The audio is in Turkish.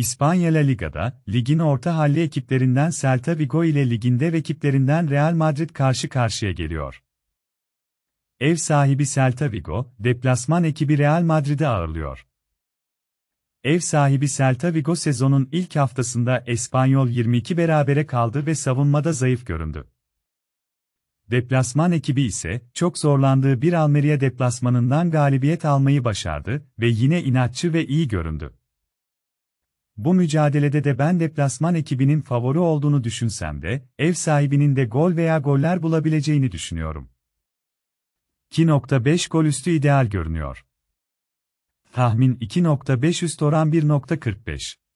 İspanya La Liga'da, ligin orta halli ekiplerinden Celta Vigo ile liginde dev ekiplerinden Real Madrid karşı karşıya geliyor. Ev sahibi Celta Vigo, deplasman ekibi Real Madrid'i ağırlıyor. Ev sahibi Celta Vigo sezonun ilk haftasında Espanyol 22 berabere kaldı ve savunmada zayıf göründü. Deplasman ekibi ise çok zorlandığı bir Almeria deplasmanından galibiyet almayı başardı ve yine inatçı ve iyi göründü. Bu mücadelede de ben deplasman ekibinin favori olduğunu düşünsem de, ev sahibinin de gol veya goller bulabileceğini düşünüyorum. 2.5 gol üstü ideal görünüyor. Tahmin 2.5 üst oran 1.45.